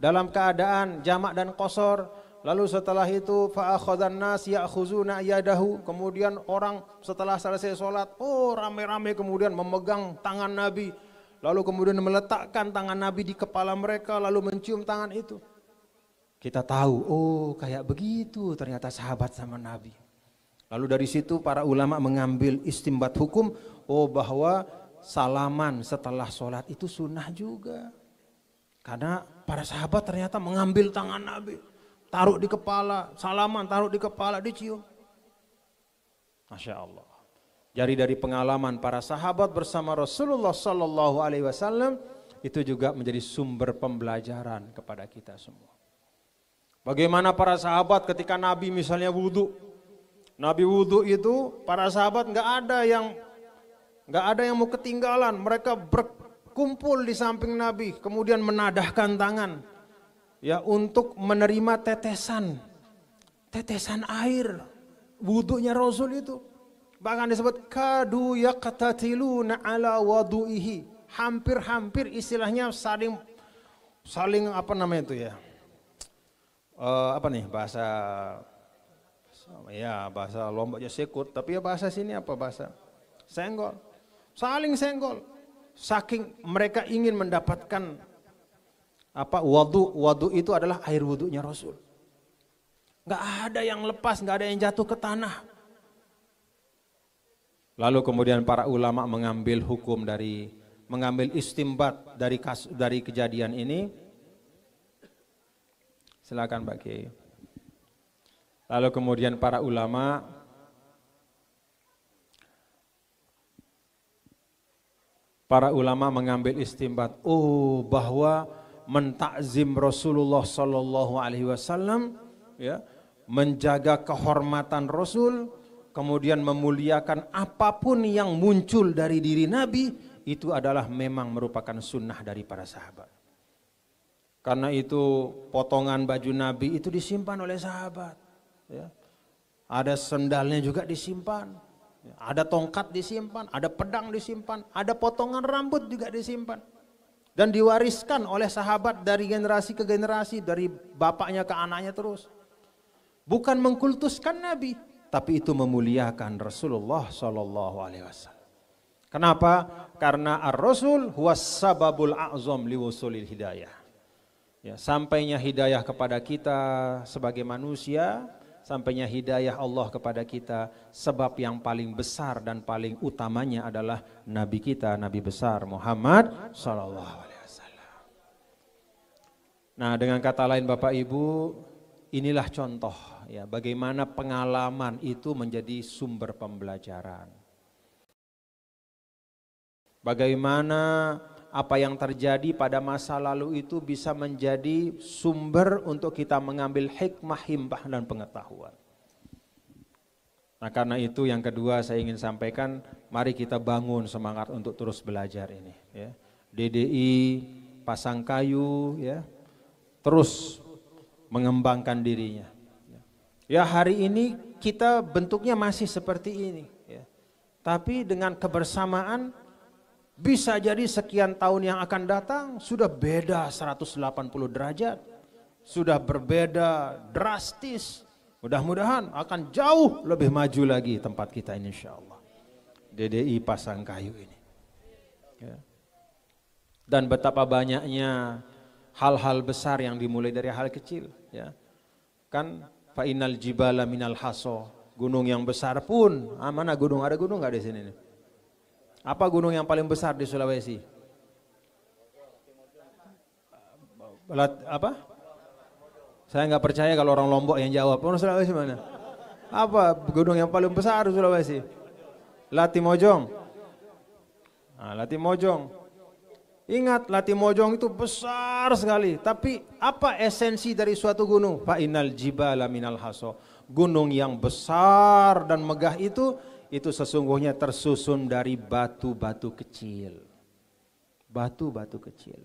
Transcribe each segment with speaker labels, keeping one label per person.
Speaker 1: dalam keadaan jamak dan kosor. Lalu setelah itu faakhodan nas ya'khuzuna yadahu. Kemudian orang setelah selesai sholat, oh rame-rame kemudian memegang tangan Nabi. Lalu kemudian meletakkan tangan Nabi di kepala mereka lalu mencium tangan itu. Kita tahu, oh kayak begitu ternyata sahabat sama Nabi. Lalu dari situ para ulama mengambil istimbat hukum, oh bahwa salaman setelah sholat itu sunnah juga. Karena para sahabat ternyata mengambil tangan Nabi, taruh di kepala, salaman taruh di kepala, dicium. Masya Allah. Jadi dari pengalaman para sahabat bersama Rasulullah Sallallahu Alaihi Wasallam itu juga menjadi sumber pembelajaran kepada kita semua. Bagaimana para sahabat ketika Nabi misalnya wudhu, Nabi wudhu itu para sahabat nggak ada yang nggak ada yang mau ketinggalan, mereka ber, kumpul di samping Nabi, kemudian menadahkan tangan ya untuk menerima tetesan tetesan air wudhunya Rasul itu. Bahkan disebut kadu yaqtatiluna ala wadu'ihi. Hampir-hampir istilahnya saling saling apa namanya itu ya? Uh, apa nih bahasa ya bahasa lomboknya sekut tapi ya bahasa sini apa bahasa senggol saling senggol saking mereka ingin mendapatkan apa wadu wadu itu adalah air wudhunya Rasul Gak ada yang lepas gak ada yang jatuh ke tanah lalu kemudian para ulama mengambil hukum dari mengambil istimbat dari kas, dari kejadian ini silakan Pak Kiai lalu kemudian para ulama para ulama mengambil istimbat oh bahwa mentakzim Rasulullah sallallahu alaihi wasallam ya menjaga kehormatan Rasul kemudian memuliakan apapun yang muncul dari diri Nabi itu adalah memang merupakan sunnah dari para sahabat. Karena itu potongan baju Nabi itu disimpan oleh sahabat. Ya. Ada sendalnya juga disimpan. Ada tongkat disimpan, ada pedang disimpan, ada potongan rambut juga disimpan. Dan diwariskan oleh sahabat dari generasi ke generasi, dari bapaknya ke anaknya terus. Bukan mengkultuskan Nabi, tapi itu memuliakan Rasulullah Shallallahu Alaihi Wasallam. Kenapa? Karena Ar-Rasul was sababul a'zam liwusulil hidayah. Ya, sampainya hidayah kepada kita sebagai manusia sampainya hidayah Allah kepada kita sebab yang paling besar dan paling utamanya adalah nabi kita nabi besar Muhammad sallallahu alaihi wasallam. Nah, dengan kata lain Bapak Ibu, inilah contoh ya bagaimana pengalaman itu menjadi sumber pembelajaran. Bagaimana apa yang terjadi pada masa lalu itu bisa menjadi sumber untuk kita mengambil hikmah, himbah dan pengetahuan. Nah karena itu yang kedua saya ingin sampaikan, mari kita bangun semangat untuk terus belajar ini. Ya. DDI, pasang kayu, ya, terus mengembangkan dirinya. Ya. ya hari ini kita bentuknya masih seperti ini, ya. tapi dengan kebersamaan bisa jadi sekian tahun yang akan datang sudah beda 180 derajat. Sudah berbeda drastis. Mudah-mudahan akan jauh lebih maju lagi tempat kita ini insya Allah. DDI Pasang Kayu ini. Ya. Dan betapa banyaknya hal-hal besar yang dimulai dari hal kecil. Ya. Kan fa'inal jibala minal haso. Gunung yang besar pun, ah, mana gunung? Ada gunung gak di sini? Nih? Apa gunung yang paling besar di Sulawesi? Belat, apa? Saya nggak percaya kalau orang Lombok yang jawab. Oh, Sulawesi mana? Apa gunung yang paling besar di Sulawesi? Latimojong. Nah, Latimojong. Ingat Latimojong itu besar sekali. Tapi apa esensi dari suatu gunung? Fa'inal jibala minal haso. Gunung yang besar dan megah itu itu sesungguhnya tersusun dari batu-batu kecil. Batu-batu kecil.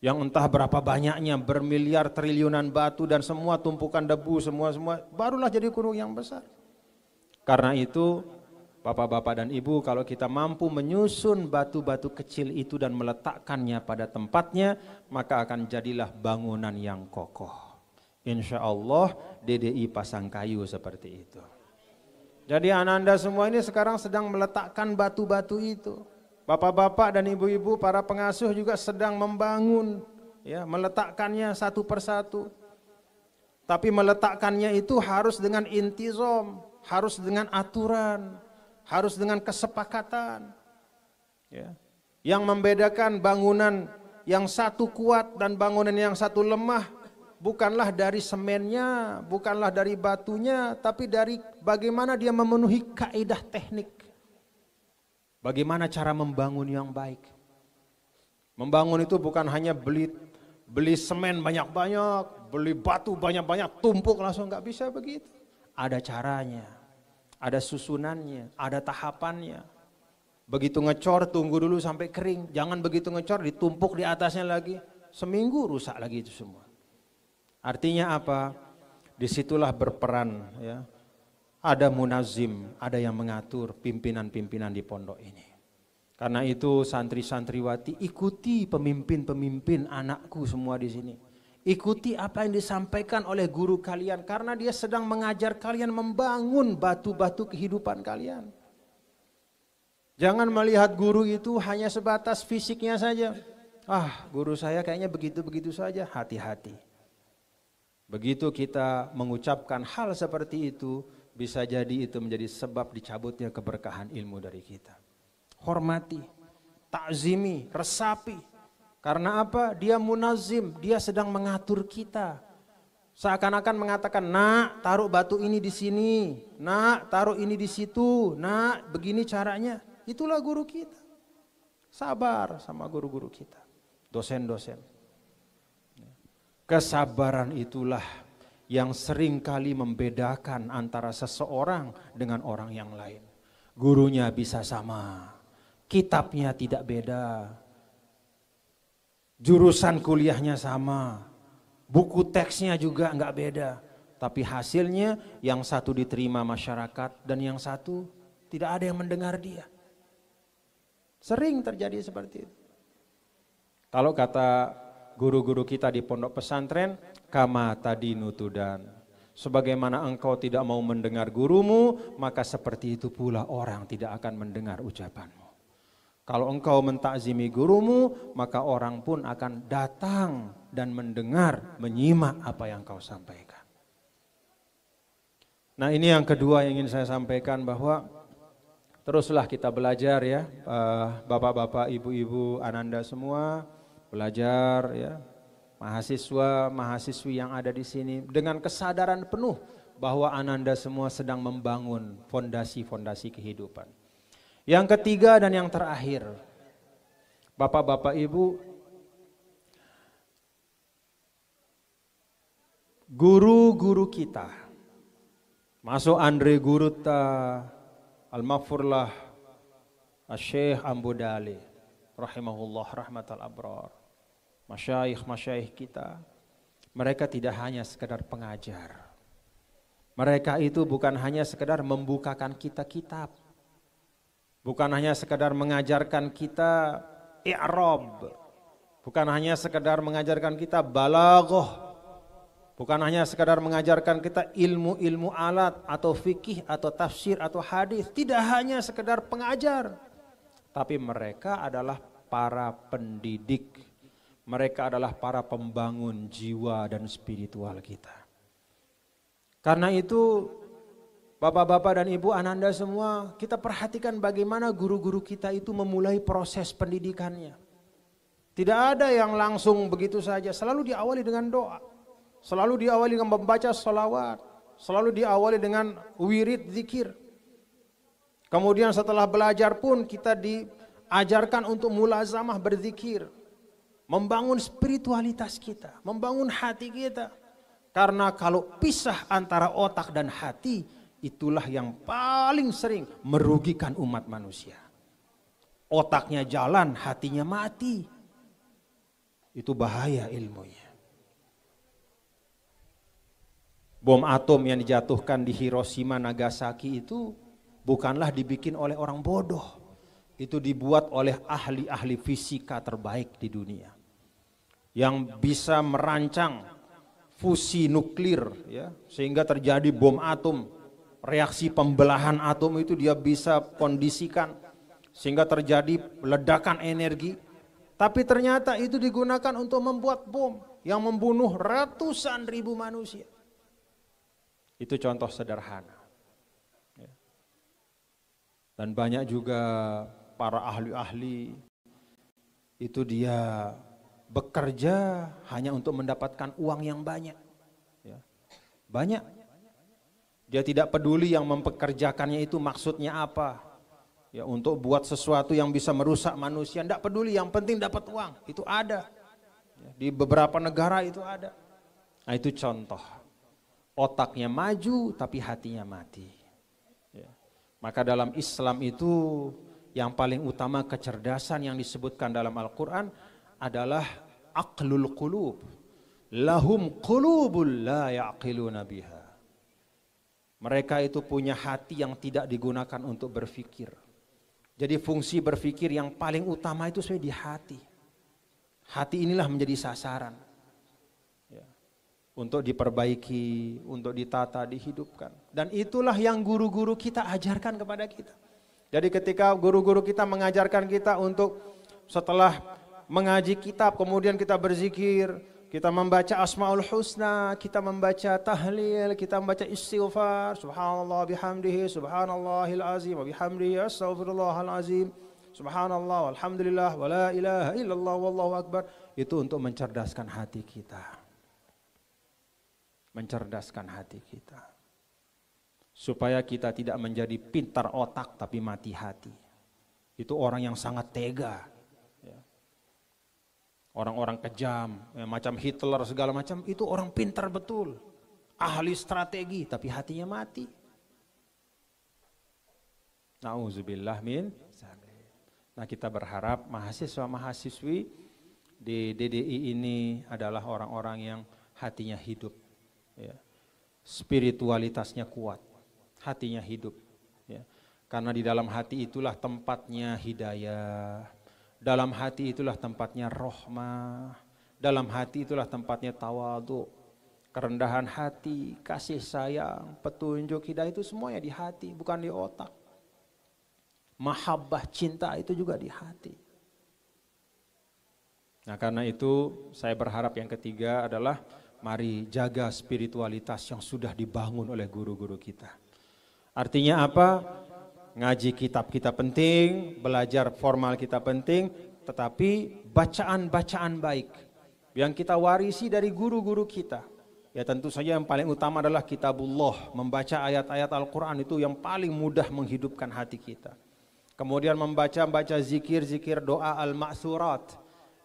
Speaker 1: Yang entah berapa banyaknya, bermiliar triliunan batu dan semua tumpukan debu, semua-semua, barulah jadi gunung yang besar. Karena itu, Bapak-bapak dan ibu, kalau kita mampu menyusun batu-batu kecil itu dan meletakkannya pada tempatnya, maka akan jadilah bangunan yang kokoh. Insya Allah DDI pasang kayu seperti itu. Jadi ananda semua ini sekarang sedang meletakkan batu-batu itu. Bapak-bapak dan ibu-ibu para pengasuh juga sedang membangun ya, meletakkannya satu persatu. Tapi meletakkannya itu harus dengan intizom, harus dengan aturan, harus dengan kesepakatan. Ya. Yang membedakan bangunan yang satu kuat dan bangunan yang satu lemah bukanlah dari semennya, bukanlah dari batunya, tapi dari bagaimana dia memenuhi kaidah teknik. Bagaimana cara membangun yang baik. Membangun itu bukan hanya beli beli semen banyak-banyak, beli batu banyak-banyak, tumpuk langsung nggak bisa begitu. Ada caranya, ada susunannya, ada tahapannya. Begitu ngecor tunggu dulu sampai kering, jangan begitu ngecor ditumpuk di atasnya lagi. Seminggu rusak lagi itu semua. Artinya apa? Disitulah berperan ya. Ada munazim, ada yang mengatur pimpinan-pimpinan di pondok ini. Karena itu santri-santriwati ikuti pemimpin-pemimpin anakku semua di sini. Ikuti apa yang disampaikan oleh guru kalian karena dia sedang mengajar kalian membangun batu-batu kehidupan kalian. Jangan melihat guru itu hanya sebatas fisiknya saja. Ah, guru saya kayaknya begitu-begitu saja. Hati-hati. Begitu kita mengucapkan hal seperti itu, bisa jadi itu menjadi sebab dicabutnya keberkahan ilmu dari kita. Hormati, takzimi, resapi. Karena apa? Dia munazim, dia sedang mengatur kita. Seakan-akan mengatakan, nak taruh batu ini di sini, nak taruh ini di situ, nak begini caranya. Itulah guru kita. Sabar sama guru-guru kita, dosen-dosen. Kesabaran itulah yang sering kali membedakan antara seseorang dengan orang yang lain. Gurunya bisa sama, kitabnya tidak beda, jurusan kuliahnya sama, buku teksnya juga enggak beda. Tapi hasilnya yang satu diterima masyarakat dan yang satu tidak ada yang mendengar dia. Sering terjadi seperti itu. Kalau kata guru-guru kita di pondok pesantren, kama tadi nutudan. Sebagaimana engkau tidak mau mendengar gurumu, maka seperti itu pula orang tidak akan mendengar ucapanmu. Kalau engkau mentakzimi gurumu, maka orang pun akan datang dan mendengar, menyimak apa yang kau sampaikan. Nah ini yang kedua yang ingin saya sampaikan bahwa teruslah kita belajar ya, eh, bapak-bapak, ibu-ibu, ananda semua, pelajar ya, mahasiswa, mahasiswi yang ada di sini dengan kesadaran penuh bahwa ananda semua sedang membangun fondasi-fondasi kehidupan. Yang ketiga dan yang terakhir, Bapak-bapak Ibu, guru-guru kita, masuk Andre Guruta, Al-Mafurlah, Syekh Ambudali, rahimahullah rahmatal abrar. Masyaikh-masyaikh kita, mereka tidak hanya sekedar pengajar. Mereka itu bukan hanya sekedar membukakan kita kitab. Bukan hanya sekedar mengajarkan kita i'rab. Bukan hanya sekedar mengajarkan kita balaghah. Bukan hanya sekedar mengajarkan kita ilmu-ilmu alat atau fikih atau tafsir atau hadis, tidak hanya sekedar pengajar tapi mereka adalah para pendidik. Mereka adalah para pembangun jiwa dan spiritual kita. Karena itu Bapak-bapak dan ibu ananda semua kita perhatikan bagaimana guru-guru kita itu memulai proses pendidikannya. Tidak ada yang langsung begitu saja, selalu diawali dengan doa. Selalu diawali dengan membaca salawat, selalu diawali dengan wirid zikir. Kemudian setelah belajar pun kita di ajarkan untuk mulazamah berzikir, membangun spiritualitas kita, membangun hati kita. Karena kalau pisah antara otak dan hati, itulah yang paling sering merugikan umat manusia. Otaknya jalan, hatinya mati. Itu bahaya ilmunya. Bom atom yang dijatuhkan di Hiroshima, Nagasaki itu bukanlah dibikin oleh orang bodoh itu dibuat oleh ahli-ahli fisika terbaik di dunia yang bisa merancang fusi nuklir ya sehingga terjadi bom atom reaksi pembelahan atom itu dia bisa kondisikan sehingga terjadi ledakan energi tapi ternyata itu digunakan untuk membuat bom yang membunuh ratusan ribu manusia itu contoh sederhana ya. dan banyak juga para ahli-ahli itu dia bekerja hanya untuk mendapatkan uang yang banyak. Ya. Banyak. Dia tidak peduli yang mempekerjakannya itu maksudnya apa. Ya untuk buat sesuatu yang bisa merusak manusia, tidak peduli. Yang penting dapat uang. Itu ada. Ya, di beberapa negara itu ada. Nah itu contoh. Otaknya maju tapi hatinya mati. Ya. Maka dalam Islam itu yang paling utama kecerdasan yang disebutkan dalam Al-Quran adalah aqlul qulub. Lahum qulubul la ya'qiluna biha. Mereka itu punya hati yang tidak digunakan untuk berfikir. Jadi fungsi berfikir yang paling utama itu sudah di hati. Hati inilah menjadi sasaran. Ya. Untuk diperbaiki, untuk ditata, dihidupkan. Dan itulah yang guru-guru kita ajarkan kepada kita. Jadi ketika guru-guru kita mengajarkan kita untuk setelah mengaji kitab, kemudian kita berzikir, kita membaca Asmaul Husna, kita membaca tahlil, kita membaca istighfar, subhanallah bihamdihi, subhanallahil azim, wa bihamdihi astaghfirullahal azim, subhanallah, walhamdulillah wa la ilaha illallah, wallahu akbar. Itu untuk mencerdaskan hati kita. Mencerdaskan hati kita supaya kita tidak menjadi pintar otak tapi mati hati. Itu orang yang sangat tega. Ya. Orang-orang kejam, ya, macam Hitler segala macam, itu orang pintar betul. Ahli strategi tapi hatinya mati. Nauzubillah min Nah kita berharap mahasiswa-mahasiswi di DDI ini adalah orang-orang yang hatinya hidup. Ya. Spiritualitasnya kuat hatinya hidup. Ya. Karena di dalam hati itulah tempatnya hidayah, dalam hati itulah tempatnya rohmah, dalam hati itulah tempatnya tawadu, kerendahan hati, kasih sayang, petunjuk, hidayah itu semuanya di hati, bukan di otak. Mahabbah cinta itu juga di hati. Nah karena itu saya berharap yang ketiga adalah mari jaga spiritualitas yang sudah dibangun oleh guru-guru kita. Artinya apa? Ngaji kitab kita penting, belajar formal kita penting, tetapi bacaan-bacaan baik yang kita warisi dari guru-guru kita. Ya tentu saja yang paling utama adalah kitabullah, membaca ayat-ayat Al-Qur'an itu yang paling mudah menghidupkan hati kita. Kemudian membaca-baca zikir-zikir doa al-ma'surat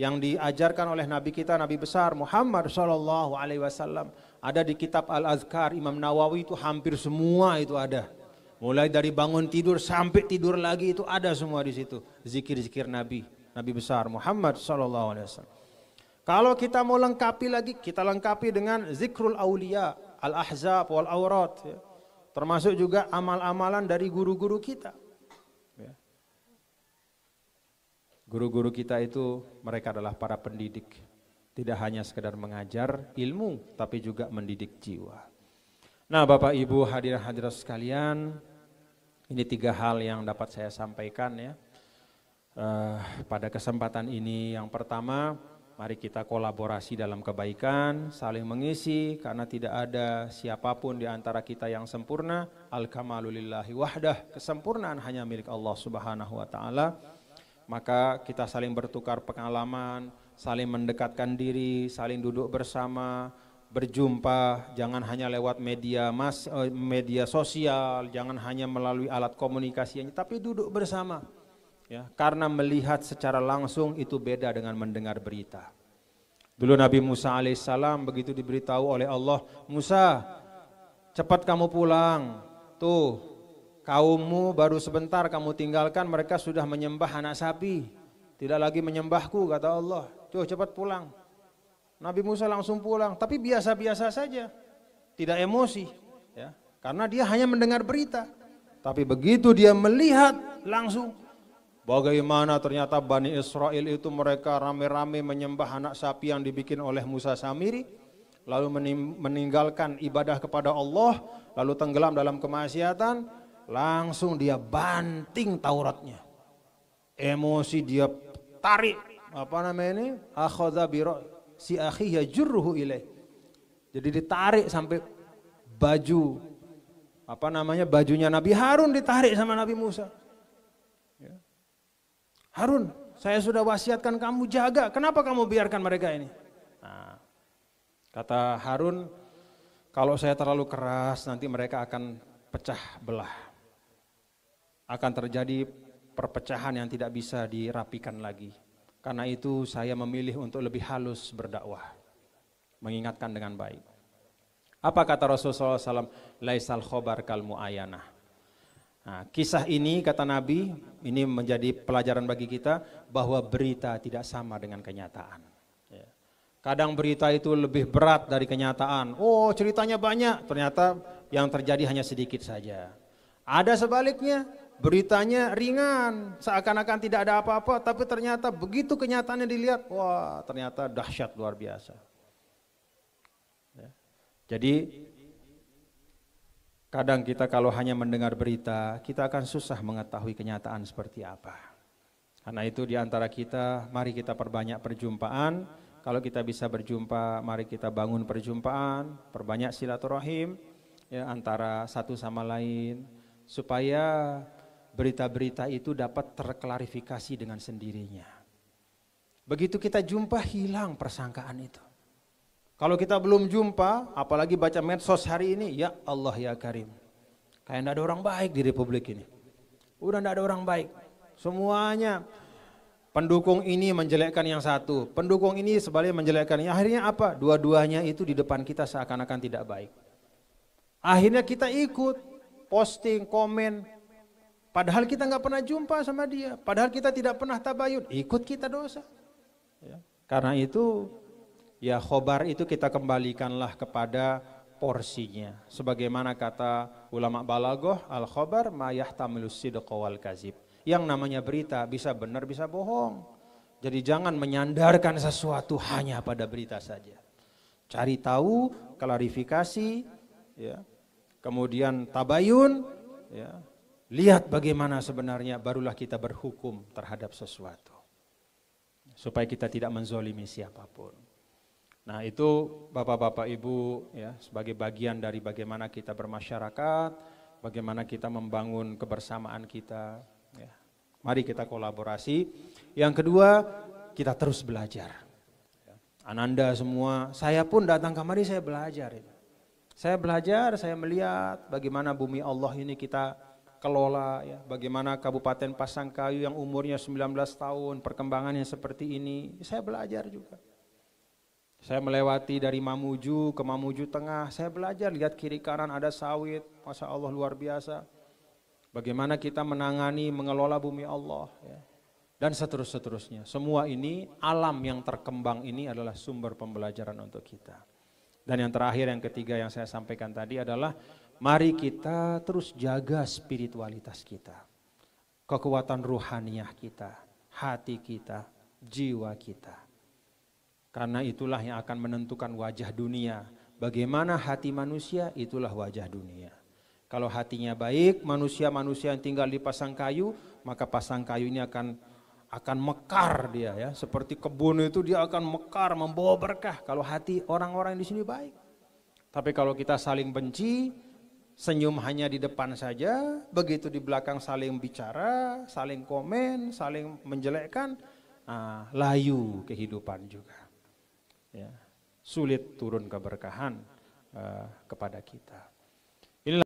Speaker 1: yang diajarkan oleh nabi kita nabi besar Muhammad sallallahu alaihi wasallam ada di kitab Al-Azkar Imam Nawawi itu hampir semua itu ada. Mulai dari bangun tidur sampai tidur lagi itu ada semua di situ. Zikir-zikir Nabi, Nabi besar Muhammad Shallallahu alaihi wasallam. Kalau kita mau lengkapi lagi, kita lengkapi dengan zikrul aulia, al-ahzab wal aurat ya. Termasuk juga amal-amalan dari guru-guru kita. Ya. Guru-guru kita itu mereka adalah para pendidik. Tidak hanya sekedar mengajar ilmu, tapi juga mendidik jiwa. Nah Bapak Ibu hadirin hadirat sekalian, ini tiga hal yang dapat saya sampaikan ya. Uh, pada kesempatan ini yang pertama, mari kita kolaborasi dalam kebaikan, saling mengisi karena tidak ada siapapun di antara kita yang sempurna. al wahdah, kesempurnaan hanya milik Allah Subhanahu wa taala. Maka kita saling bertukar pengalaman, saling mendekatkan diri, saling duduk bersama, berjumpa jangan hanya lewat media mas eh, media sosial jangan hanya melalui alat komunikasinya tapi duduk bersama ya karena melihat secara langsung itu beda dengan mendengar berita dulu Nabi Musa alaihissalam begitu diberitahu oleh Allah Musa cepat kamu pulang tuh kaummu baru sebentar kamu tinggalkan mereka sudah menyembah anak sapi tidak lagi menyembahku kata Allah tuh cepat pulang Nabi Musa langsung pulang, tapi biasa-biasa saja, tidak emosi, ya, karena dia hanya mendengar berita. Tapi begitu dia melihat langsung bagaimana ternyata Bani Israel itu mereka rame-rame menyembah anak sapi yang dibikin oleh Musa Samiri, lalu meninggalkan ibadah kepada Allah, lalu tenggelam dalam kemaksiatan, langsung dia banting Tauratnya. Emosi dia tarik apa namanya ini? si akhi yajurruhu ilaih. Jadi ditarik sampai baju apa namanya bajunya Nabi Harun ditarik sama Nabi Musa. Ya. Harun, saya sudah wasiatkan kamu jaga. Kenapa kamu biarkan mereka ini? Nah, kata Harun, kalau saya terlalu keras nanti mereka akan pecah belah. Akan terjadi perpecahan yang tidak bisa dirapikan lagi. Karena itu saya memilih untuk lebih halus berdakwah. Mengingatkan dengan baik. Apa kata Rasulullah SAW? Laisal khobar kalmu ayana. Nah, kisah ini kata Nabi, ini menjadi pelajaran bagi kita bahwa berita tidak sama dengan kenyataan. Ya. Kadang berita itu lebih berat dari kenyataan. Oh ceritanya banyak, ternyata yang terjadi hanya sedikit saja. Ada sebaliknya, beritanya ringan, seakan-akan tidak ada apa-apa, tapi ternyata begitu kenyataannya dilihat, wah ternyata dahsyat luar biasa. Ya. Jadi kadang kita kalau hanya mendengar berita, kita akan susah mengetahui kenyataan seperti apa. Karena itu di antara kita, mari kita perbanyak perjumpaan. Kalau kita bisa berjumpa, mari kita bangun perjumpaan, perbanyak silaturahim ya antara satu sama lain supaya berita-berita itu dapat terklarifikasi dengan sendirinya. Begitu kita jumpa hilang persangkaan itu. Kalau kita belum jumpa, apalagi baca medsos hari ini, ya Allah ya Karim. Kayak tidak ada orang baik di republik ini. Udah tidak ada orang baik. Semuanya pendukung ini menjelekkan yang satu, pendukung ini sebaliknya menjelekkan. Yang akhirnya apa? Dua-duanya itu di depan kita seakan-akan tidak baik. Akhirnya kita ikut posting, komen, Padahal kita nggak pernah jumpa sama dia. Padahal kita tidak pernah tabayun. Ikut kita dosa. Ya. Karena itu ya khobar itu kita kembalikanlah kepada porsinya. Sebagaimana kata ulama balagoh al khobar mayah tamilus wal kazib. Yang namanya berita bisa benar bisa bohong. Jadi jangan menyandarkan sesuatu hanya pada berita saja. Cari tahu, klarifikasi, ya. kemudian tabayun, ya Lihat bagaimana sebenarnya barulah kita berhukum terhadap sesuatu. Supaya kita tidak menzolimi siapapun. Nah itu Bapak-Bapak Ibu ya sebagai bagian dari bagaimana kita bermasyarakat, bagaimana kita membangun kebersamaan kita. Ya. Mari kita kolaborasi. Yang kedua kita terus belajar. Ananda semua, saya pun datang kemari saya belajar. Saya belajar, saya melihat bagaimana bumi Allah ini kita kelola ya bagaimana Kabupaten Pasangkayu yang umurnya 19 tahun perkembangannya seperti ini saya belajar juga saya melewati dari Mamuju ke Mamuju Tengah saya belajar lihat kiri kanan ada sawit masa Allah luar biasa bagaimana kita menangani mengelola bumi Allah ya. dan seterus seterusnya semua ini alam yang terkembang ini adalah sumber pembelajaran untuk kita dan yang terakhir yang ketiga yang saya sampaikan tadi adalah Mari kita terus jaga spiritualitas kita, kekuatan ruhaniah kita, hati kita, jiwa kita. Karena itulah yang akan menentukan wajah dunia. Bagaimana hati manusia, itulah wajah dunia. Kalau hatinya baik, manusia-manusia yang tinggal di pasang kayu, maka pasang kayu ini akan akan mekar dia ya. Seperti kebun itu dia akan mekar, membawa berkah. Kalau hati orang-orang di sini baik. Tapi kalau kita saling benci, senyum hanya di depan saja, begitu di belakang saling bicara, saling komen, saling menjelekkan, nah, layu kehidupan juga. Ya, sulit turun keberkahan uh, kepada kita.